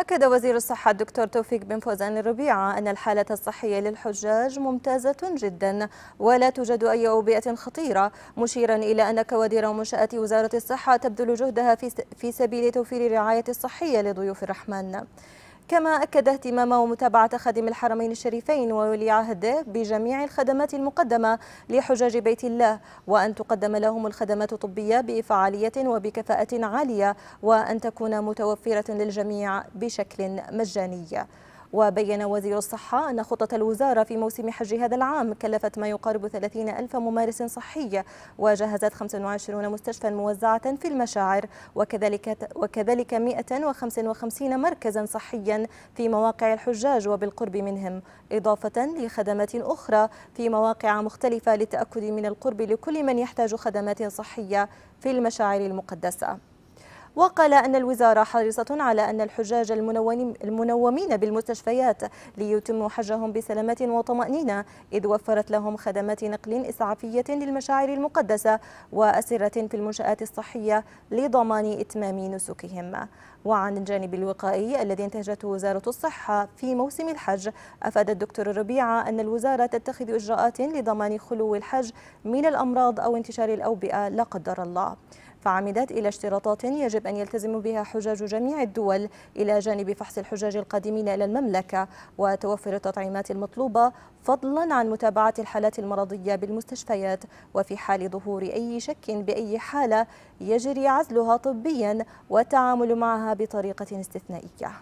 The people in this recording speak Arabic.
أكد وزير الصحة الدكتور توفيق بن فوزان الربيعة أن الحالة الصحية للحجاج ممتازة جدا ولا توجد أي أوبئة خطيرة مشيرا إلى أن كوادر ومنشآت وزارة الصحة تبذل جهدها في سبيل توفير الرعاية الصحية لضيوف الرحمن كما أكد اهتمام ومتابعة خادم الحرمين الشريفين وولي عهده بجميع الخدمات المقدمة لحجاج بيت الله وأن تقدم لهم الخدمات الطبية بفعالية وبكفاءة عالية وأن تكون متوفرة للجميع بشكل مجاني وبين وزير الصحة أن خطة الوزارة في موسم حج هذا العام كلفت ما يقارب 30 ألف ممارس صحي وجهزت 25 مستشفى موزعة في المشاعر وكذلك وكذلك 155 مركزا صحيا في مواقع الحجاج وبالقرب منهم إضافة لخدمات أخرى في مواقع مختلفة للتأكد من القرب لكل من يحتاج خدمات صحية في المشاعر المقدسة وقال أن الوزارة حريصة على أن الحجاج المنومين بالمستشفيات ليتموا حجهم بسلامة وطمأنينة إذ وفرت لهم خدمات نقل إسعافية للمشاعر المقدسة وأسرة في المنشآت الصحية لضمان إتمام نسكهم وعن الجانب الوقائي الذي انتهجته وزارة الصحة في موسم الحج أفاد الدكتور الربيعة أن الوزارة تتخذ إجراءات لضمان خلو الحج من الأمراض أو انتشار الأوبئة لا قدر الله فعمدت إلى اشتراطات يجب أن يلتزم بها حجاج جميع الدول إلى جانب فحص الحجاج القادمين إلى المملكة وتوفر التطعيمات المطلوبة فضلا عن متابعة الحالات المرضية بالمستشفيات وفي حال ظهور أي شك بأي حالة يجري عزلها طبيا والتعامل معها بطريقة استثنائية